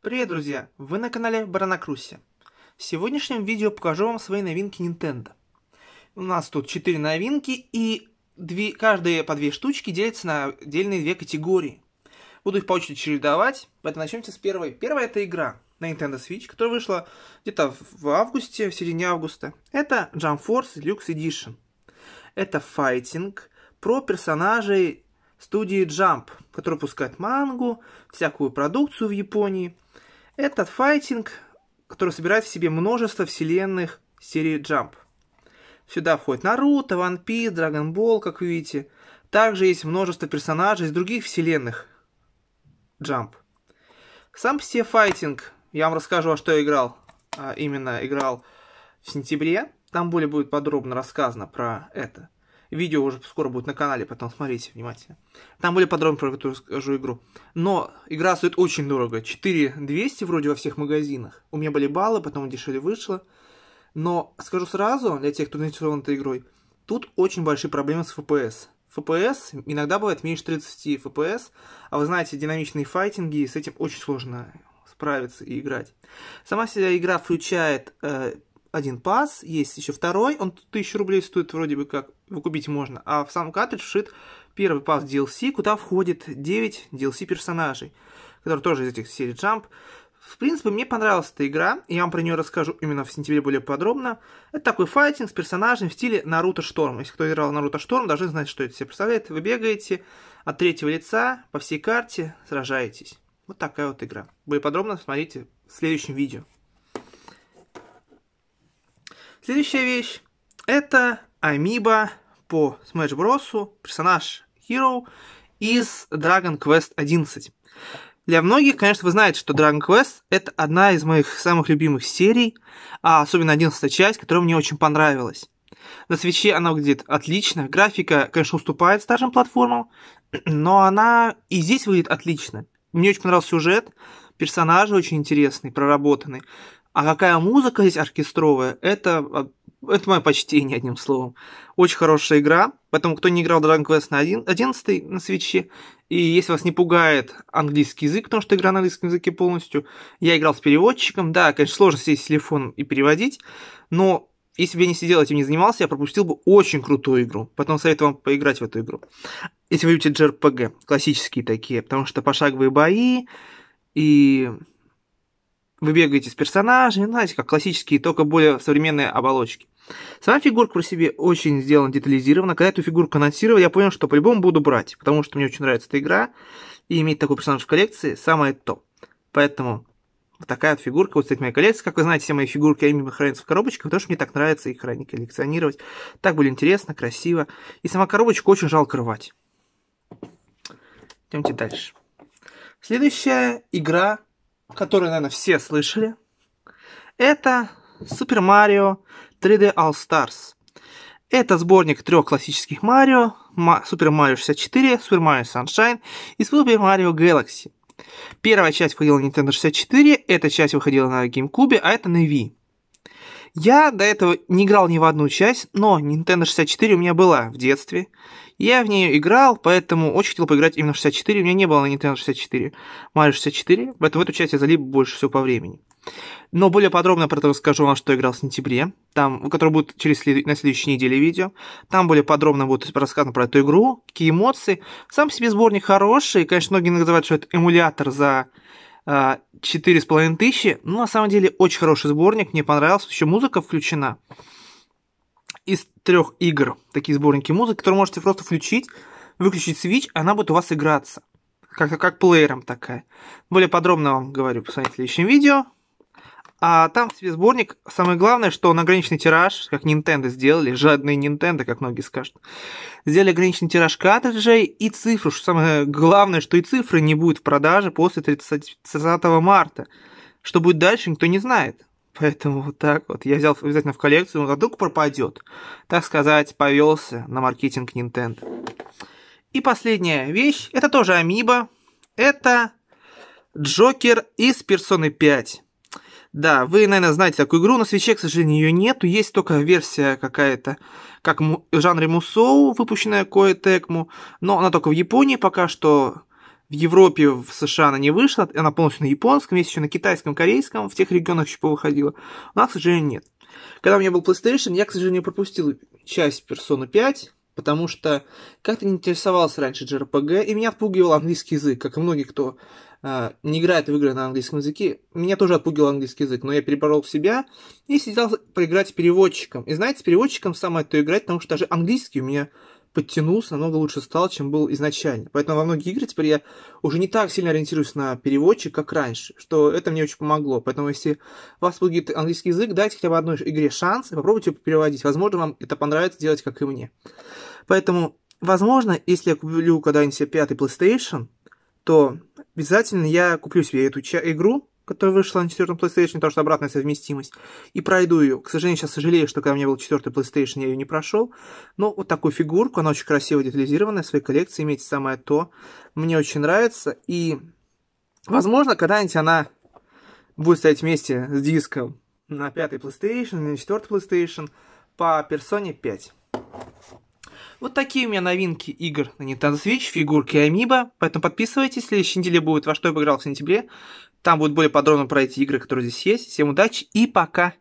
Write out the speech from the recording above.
Привет, друзья! Вы на канале Баранакруси. В сегодняшнем видео покажу вам свои новинки Nintendo. У нас тут 4 новинки, и две, каждые по две штучки делятся на отдельные две категории. Буду их по очереди чередовать, поэтому начнем с первой. Первая это игра на Nintendo Switch, которая вышла где-то в августе, в середине августа. Это Jump Force Deluxe Edition. Это файтинг про персонажей студии Jump, которые пускают мангу, всякую продукцию в Японии – этот файтинг, который собирает в себе множество вселенных серии Jump. Сюда входит Наруто, One Piece, Dragon Ball, как вы видите. Также есть множество персонажей из других вселенных Jump. Сам по себе файтинг, я вам расскажу, во что я играл. А, именно играл в сентябре. Там более будет подробно рассказано про это. Видео уже скоро будет на канале, потом смотрите внимательно. Там более подробно про эту скажу игру. Но игра стоит очень дорого. 4200 вроде во всех магазинах. У меня были баллы, потом дешевле вышло. Но скажу сразу, для тех, кто заинтересован этой игрой, тут очень большие проблемы с FPS. FPS иногда бывает меньше 30 FPS, а вы знаете, динамичные файтинги, с этим очень сложно справиться и играть. Сама себя игра включает э, один пас, есть еще второй, он 1000 рублей стоит вроде бы как, его купить можно, а в сам картридж шит первый пас DLC, куда входит 9 DLC персонажей, которые тоже из этих серий Jump. В принципе, мне понравилась эта игра, и я вам про нее расскажу именно в сентябре более подробно. Это такой файтинг с персонажами в стиле Наруто Шторм. Если кто играл Наруто Шторм, должны знать, что это себе представляет. Вы бегаете от третьего лица по всей карте, сражаетесь. Вот такая вот игра. Более подробно смотрите в следующем видео. Следующая вещь – это Амиба по Smash Bros. персонаж Hero из Dragon Quest 11. Для многих, конечно, вы знаете, что Dragon Quest – это одна из моих самых любимых серий, а особенно 11 часть, которая мне очень понравилась. На свече она выглядит отлично, графика, конечно, уступает старшим платформам, но она и здесь выглядит отлично. Мне очень понравился сюжет, персонажи очень интересные, проработанные. А какая музыка здесь оркестровая, это, а, это мое почтение, одним словом. Очень хорошая игра, поэтому кто не играл в Dragon Quest на 11 на свече, и если вас не пугает английский язык, потому что игра на английском языке полностью, я играл с переводчиком, да, конечно, сложно сесть с телефоном и переводить, но если бы я не сидел этим не занимался, я пропустил бы очень крутую игру. Поэтому советую вам поиграть в эту игру. Если вы любите JRPG, классические такие, потому что пошаговые бои и вы бегаете с персонажами, ну, знаете, как классические, только более современные оболочки. Сама фигурка про себе очень сделана детализированно. Когда эту фигурку анонсировал, я понял, что по-любому буду брать, потому что мне очень нравится эта игра, и иметь такой персонаж в коллекции самое то. Поэтому вот такая вот фигурка, вот, кстати, моя коллекция. Как вы знаете, все мои фигурки, я именно хранятся в коробочках, потому что мне так нравится их хранить, коллекционировать. Так было интересно, красиво. И сама коробочка очень жалко рвать. Идемте дальше. Следующая игра которую, наверное, все слышали, это Super Mario 3D All Stars. Это сборник трех классических Марио, Super Mario 64, Super Mario Sunshine и Super Mario Galaxy. Первая часть выходила на Nintendo 64, эта часть выходила на GameCube, а это на Wii. Я до этого не играл ни в одну часть, но Nintendo 64 у меня была в детстве. Я в нее играл, поэтому очень хотел поиграть именно в 64. У меня не было на Nintendo 64 Mario 64, поэтому в эту часть я залип больше всего по времени. Но более подробно про это расскажу вам, что играл в сентябре, там, у которого будет через след... на следующей неделе видео. Там более подробно будет рассказано про эту игру, какие эмоции. Сам себе сборник хороший, конечно, многие называют, что это эмулятор за а, четыре с половиной тысячи. Ну, на самом деле, очень хороший сборник, мне понравился. Еще музыка включена из трех игр. Такие сборники музыки, которые можете просто включить, выключить Switch, она будет у вас играться. Как, как плеером такая. Более подробно вам говорю, посмотрите в следующем видео. А там в сборник, самое главное, что он ограниченный тираж, как Nintendo сделали, жадные Nintendo, как многие скажут, сделали ограниченный тираж картриджей и цифру, что самое главное, что и цифры не будет в продаже после 30, 30 марта. Что будет дальше, никто не знает. Поэтому вот так вот. Я взял обязательно в коллекцию, а вдруг пропадет. Так сказать, повелся на маркетинг Nintendo. И последняя вещь, это тоже Амиба. Это Джокер из Персоны 5. Да, вы, наверное, знаете такую игру, на свече, к сожалению, ее нету. Есть только версия какая-то, как в жанре Мусоу, выпущенная Коэтекму, но она только в Японии пока что. В Европе, в США она не вышла, она полностью на японском, есть еще на китайском, корейском, в тех регионах еще повыходила. У нас, к сожалению, нет. Когда у меня был PlayStation, я, к сожалению, пропустил часть Persona 5, потому что как-то не интересовался раньше JRPG, и меня отпугивал английский язык, как и многие, кто а, не играет в игры на английском языке. Меня тоже отпугивал английский язык, но я переборол себя и сидел поиграть с переводчиком. И знаете, с переводчиком самое то играть, потому что даже английский у меня подтянулся, намного лучше стал, чем был изначально. Поэтому во многие игры теперь я уже не так сильно ориентируюсь на переводчик, как раньше, что это мне очень помогло. Поэтому если вас будет английский язык, дайте хотя бы одной игре шанс и попробуйте переводить. Возможно, вам это понравится делать, как и мне. Поэтому, возможно, если я куплю когда-нибудь себе пятый PlayStation, то обязательно я куплю себе эту игру, которая вышла на четвертом PlayStation, потому что обратная совместимость, и пройду ее. К сожалению, сейчас сожалею, что когда у меня был четвертый PlayStation, я ее не прошел. Но вот такую фигурку, она очень красиво детализированная, в своей коллекции имеете самое то. Мне очень нравится, и, возможно, когда-нибудь она будет стоять вместе с диском на пятый PlayStation, на четвертый PlayStation по персоне 5. Вот такие у меня новинки игр на Nintendo Switch, фигурки Амиба. Поэтому подписывайтесь, в следующей неделе будет «Во что я поиграл в сентябре». Там будет более подробно про эти игры, которые здесь есть. Всем удачи и пока!